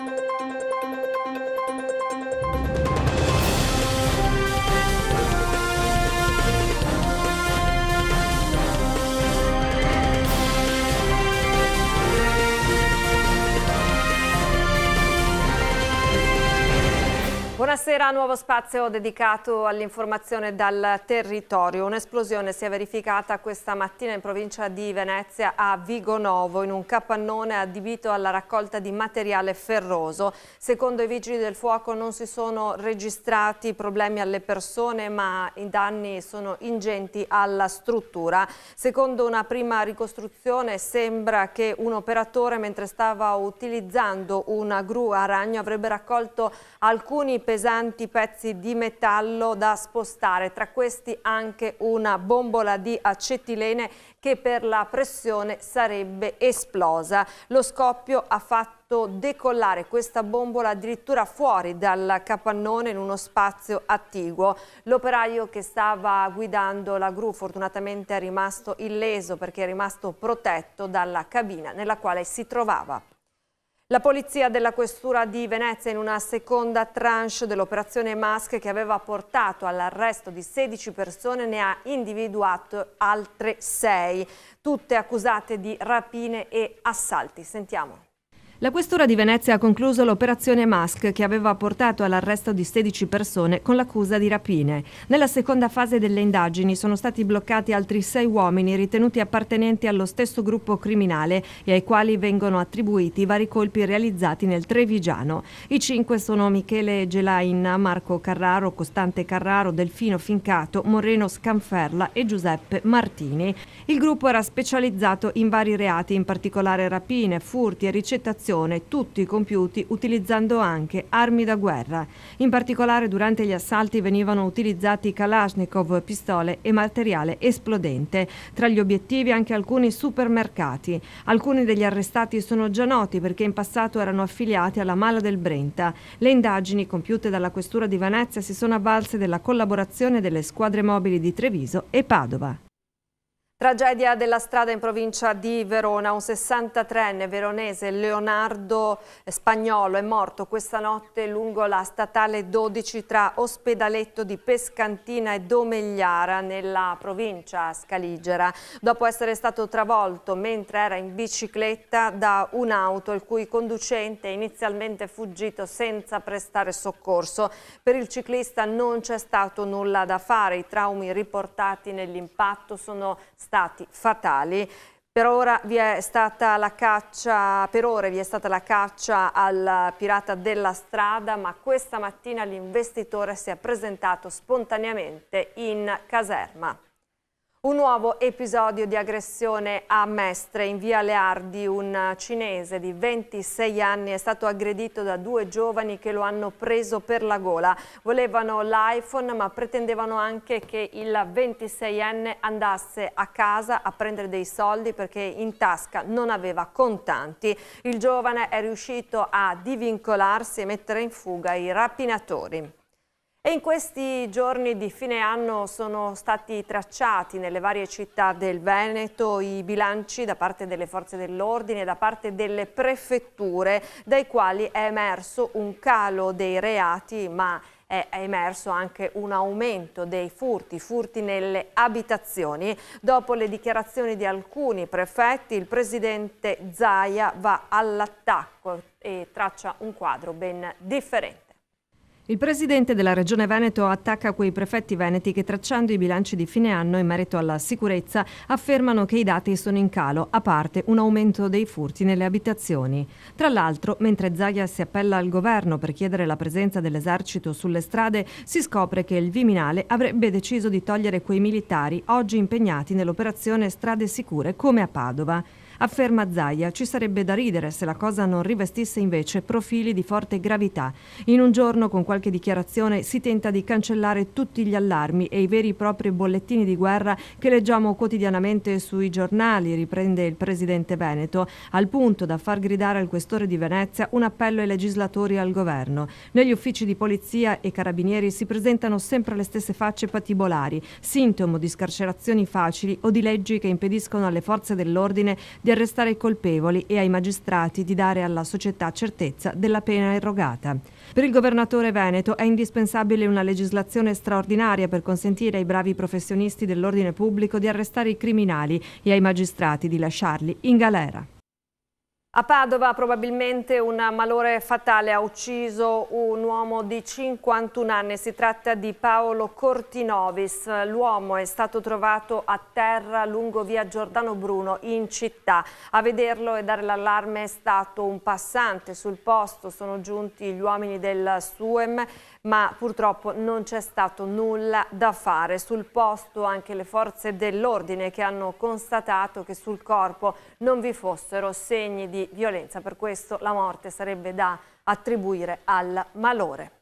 Thank you. Buonasera, nuovo spazio dedicato all'informazione dal territorio. Un'esplosione si è verificata questa mattina in provincia di Venezia a Vigonovo in un capannone adibito alla raccolta di materiale ferroso. Secondo i vigili del fuoco non si sono registrati problemi alle persone ma i danni sono ingenti alla struttura. Secondo una prima ricostruzione sembra che un operatore mentre stava utilizzando una gru a ragno avrebbe raccolto alcuni pesanti pesanti pezzi di metallo da spostare, tra questi anche una bombola di acetilene che per la pressione sarebbe esplosa. Lo scoppio ha fatto decollare questa bombola addirittura fuori dal capannone in uno spazio attiguo. L'operaio che stava guidando la gru fortunatamente è rimasto illeso perché è rimasto protetto dalla cabina nella quale si trovava. La polizia della Questura di Venezia in una seconda tranche dell'operazione Mask che aveva portato all'arresto di 16 persone ne ha individuato altre 6, tutte accusate di rapine e assalti. Sentiamo. La Questura di Venezia ha concluso l'operazione Mask che aveva portato all'arresto di 16 persone con l'accusa di rapine. Nella seconda fase delle indagini sono stati bloccati altri sei uomini ritenuti appartenenti allo stesso gruppo criminale e ai quali vengono attribuiti vari colpi realizzati nel Trevigiano. I cinque sono Michele Gelainna, Marco Carraro, Costante Carraro, Delfino Fincato, Moreno Scanferla e Giuseppe Martini. Il gruppo era specializzato in vari reati, in particolare rapine, furti e ricettazioni distruzione, tutti compiuti utilizzando anche armi da guerra. In particolare durante gli assalti venivano utilizzati Kalashnikov, pistole e materiale esplodente. Tra gli obiettivi anche alcuni supermercati. Alcuni degli arrestati sono già noti perché in passato erano affiliati alla Mala del Brenta. Le indagini compiute dalla Questura di Venezia si sono avvalse della collaborazione delle squadre mobili di Treviso e Padova. Tragedia della strada in provincia di Verona, un 63enne veronese Leonardo Spagnolo è morto questa notte lungo la statale 12 tra Ospedaletto di Pescantina e Domegliara nella provincia scaligera, dopo essere stato travolto mentre era in bicicletta da un'auto il cui conducente è inizialmente fuggito senza prestare soccorso. Per il ciclista non c'è stato nulla da fare, i traumi riportati nell'impatto sono stati stati fatali. Per ora vi è stata la caccia, per ore vi è stata la caccia al pirata della strada, ma questa mattina l'investitore si è presentato spontaneamente in caserma. Un nuovo episodio di aggressione a Mestre in via Leardi, un cinese di 26 anni è stato aggredito da due giovani che lo hanno preso per la gola. Volevano l'iPhone ma pretendevano anche che il 26enne andasse a casa a prendere dei soldi perché in tasca non aveva contanti. Il giovane è riuscito a divincolarsi e mettere in fuga i rapinatori. E in questi giorni di fine anno sono stati tracciati nelle varie città del Veneto i bilanci da parte delle forze dell'ordine e da parte delle prefetture dai quali è emerso un calo dei reati ma è emerso anche un aumento dei furti, furti nelle abitazioni. Dopo le dichiarazioni di alcuni prefetti il presidente Zaia va all'attacco e traccia un quadro ben differente. Il presidente della Regione Veneto attacca quei prefetti veneti che tracciando i bilanci di fine anno in merito alla sicurezza affermano che i dati sono in calo, a parte un aumento dei furti nelle abitazioni. Tra l'altro, mentre Zaglia si appella al governo per chiedere la presenza dell'esercito sulle strade, si scopre che il Viminale avrebbe deciso di togliere quei militari oggi impegnati nell'operazione Strade Sicure come a Padova. Afferma Zaia, ci sarebbe da ridere se la cosa non rivestisse invece profili di forte gravità. In un giorno con qualche dichiarazione si tenta di cancellare tutti gli allarmi e i veri e propri bollettini di guerra che leggiamo quotidianamente sui giornali, riprende il presidente Veneto, al punto da far gridare al questore di Venezia un appello ai legislatori e al governo. Negli uffici di polizia e carabinieri si presentano sempre le stesse facce patibolari, sintomo di scarcerazioni facili o di leggi che impediscono alle forze dell'ordine di di arrestare i colpevoli e ai magistrati di dare alla società certezza della pena erogata. Per il governatore Veneto è indispensabile una legislazione straordinaria per consentire ai bravi professionisti dell'ordine pubblico di arrestare i criminali e ai magistrati di lasciarli in galera. A Padova probabilmente un malore fatale ha ucciso un uomo di 51 anni, si tratta di Paolo Cortinovis. L'uomo è stato trovato a terra lungo via Giordano Bruno in città. A vederlo e dare l'allarme è stato un passante sul posto, sono giunti gli uomini del SUEM ma purtroppo non c'è stato nulla da fare. Sul posto anche le forze dell'ordine che hanno constatato che sul corpo non vi fossero segni di di violenza. Per questo la morte sarebbe da attribuire al malore.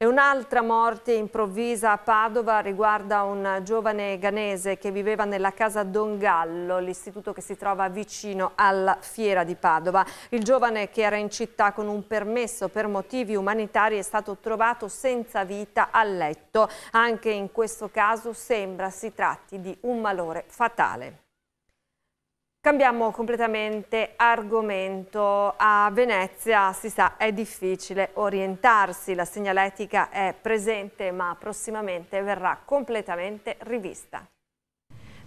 E un'altra morte improvvisa a Padova riguarda un giovane ganese che viveva nella casa Don Gallo, l'istituto che si trova vicino alla fiera di Padova. Il giovane che era in città con un permesso per motivi umanitari è stato trovato senza vita a letto. Anche in questo caso sembra si tratti di un malore fatale. Cambiamo completamente argomento. A Venezia si sa è difficile orientarsi, la segnaletica è presente ma prossimamente verrà completamente rivista.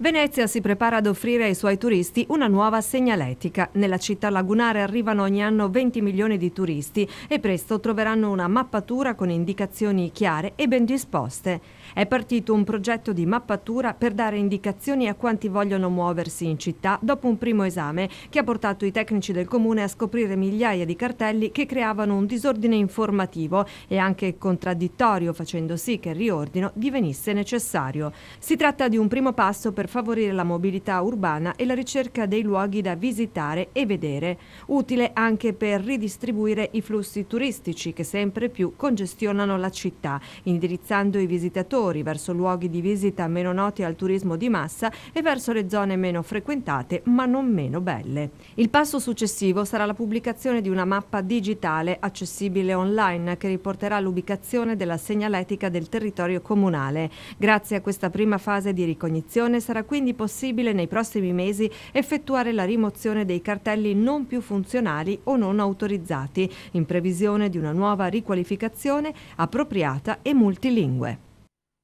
Venezia si prepara ad offrire ai suoi turisti una nuova segnaletica. Nella città lagunare arrivano ogni anno 20 milioni di turisti e presto troveranno una mappatura con indicazioni chiare e ben disposte. È partito un progetto di mappatura per dare indicazioni a quanti vogliono muoversi in città dopo un primo esame che ha portato i tecnici del comune a scoprire migliaia di cartelli che creavano un disordine informativo e anche contraddittorio facendo sì che il riordino divenisse necessario. Si tratta di un primo passo per favorire la mobilità urbana e la ricerca dei luoghi da visitare e vedere, utile anche per ridistribuire i flussi turistici che sempre più congestionano la città, indirizzando i visitatori verso luoghi di visita meno noti al turismo di massa e verso le zone meno frequentate ma non meno belle. Il passo successivo sarà la pubblicazione di una mappa digitale accessibile online che riporterà l'ubicazione della segnaletica del territorio comunale. Grazie a questa prima fase di ricognizione sarà sarà quindi possibile nei prossimi mesi effettuare la rimozione dei cartelli non più funzionali o non autorizzati, in previsione di una nuova riqualificazione appropriata e multilingue.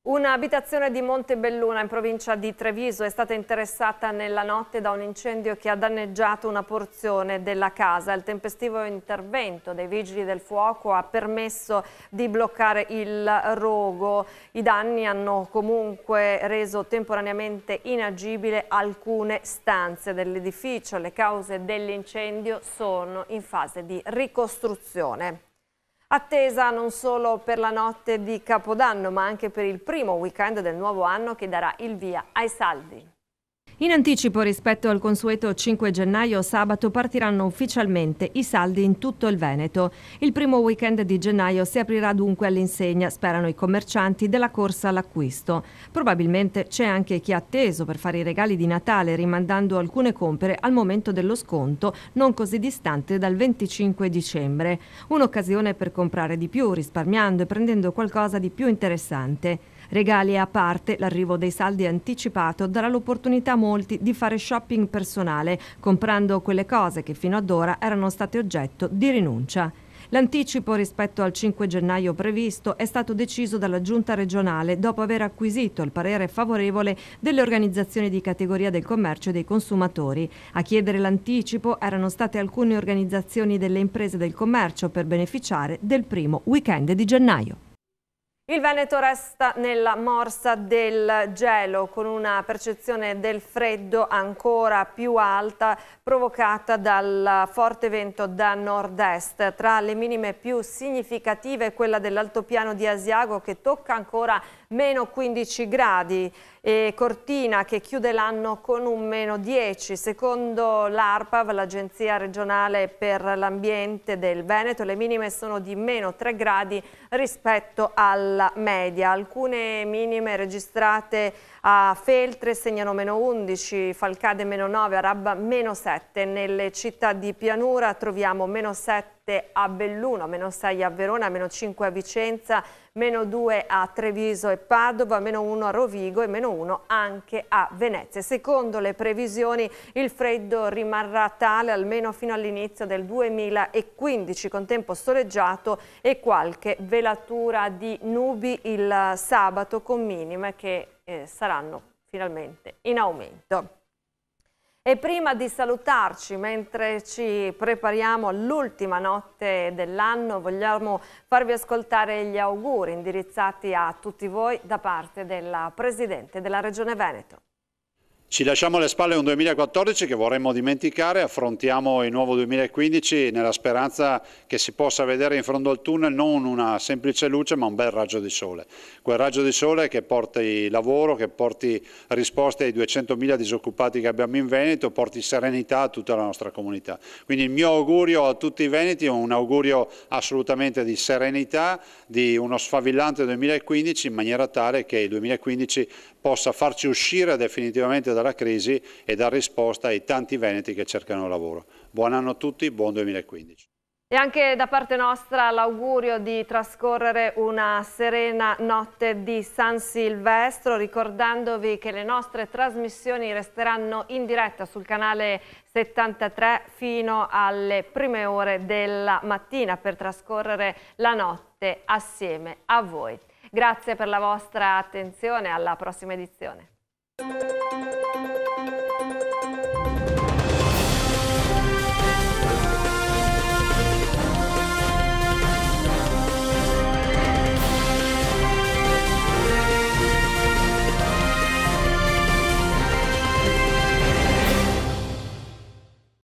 Un'abitazione di Montebelluna in provincia di Treviso è stata interessata nella notte da un incendio che ha danneggiato una porzione della casa. Il tempestivo intervento dei vigili del fuoco ha permesso di bloccare il rogo. I danni hanno comunque reso temporaneamente inagibile alcune stanze dell'edificio. Le cause dell'incendio sono in fase di ricostruzione. Attesa non solo per la notte di Capodanno ma anche per il primo weekend del nuovo anno che darà il via ai saldi. In anticipo rispetto al consueto 5 gennaio, sabato partiranno ufficialmente i saldi in tutto il Veneto. Il primo weekend di gennaio si aprirà dunque all'insegna, sperano i commercianti, della corsa all'acquisto. Probabilmente c'è anche chi ha atteso per fare i regali di Natale, rimandando alcune compere al momento dello sconto, non così distante dal 25 dicembre. Un'occasione per comprare di più, risparmiando e prendendo qualcosa di più interessante. Regali a parte, l'arrivo dei saldi anticipato darà l'opportunità a molti di fare shopping personale, comprando quelle cose che fino ad ora erano state oggetto di rinuncia. L'anticipo rispetto al 5 gennaio previsto è stato deciso dalla Giunta regionale dopo aver acquisito il parere favorevole delle organizzazioni di categoria del commercio e dei consumatori. A chiedere l'anticipo erano state alcune organizzazioni delle imprese del commercio per beneficiare del primo weekend di gennaio. Il Veneto resta nella morsa del gelo con una percezione del freddo ancora più alta provocata dal forte vento da nord-est. Tra le minime più significative quella dell'altopiano di Asiago che tocca ancora meno 15 gradi e Cortina che chiude l'anno con un meno 10. Secondo l'ARPAV, l'Agenzia regionale per l'ambiente del Veneto, le minime sono di meno 3 gradi rispetto alla media. Alcune minime registrate a Feltre segnano meno 11, Falcade meno 9, Arabba meno 7. Nelle città di pianura troviamo meno 7 7 a Belluno, meno 6 a Verona, meno 5 a Vicenza, meno 2 a Treviso e Padova, meno 1 a Rovigo e meno 1 anche a Venezia. Secondo le previsioni il freddo rimarrà tale almeno fino all'inizio del 2015 con tempo soleggiato e qualche velatura di nubi il sabato con minime che eh, saranno finalmente in aumento. E prima di salutarci, mentre ci prepariamo all'ultima notte dell'anno, vogliamo farvi ascoltare gli auguri indirizzati a tutti voi da parte della Presidente della Regione Veneto. Ci lasciamo alle spalle un 2014 che vorremmo dimenticare, affrontiamo il nuovo 2015 nella speranza che si possa vedere in fondo al tunnel non una semplice luce ma un bel raggio di sole. Quel raggio di sole che porti lavoro, che porti risposte ai 200.000 disoccupati che abbiamo in Veneto, porti serenità a tutta la nostra comunità. Quindi il mio augurio a tutti i Veneti è un augurio assolutamente di serenità, di uno sfavillante 2015 in maniera tale che il 2015 possa farci uscire definitivamente dalla crisi e dar risposta ai tanti veneti che cercano lavoro. Buon anno a tutti, buon 2015. E anche da parte nostra l'augurio di trascorrere una serena notte di San Silvestro, ricordandovi che le nostre trasmissioni resteranno in diretta sul canale 73 fino alle prime ore della mattina per trascorrere la notte assieme a voi. Grazie per la vostra attenzione, alla prossima edizione.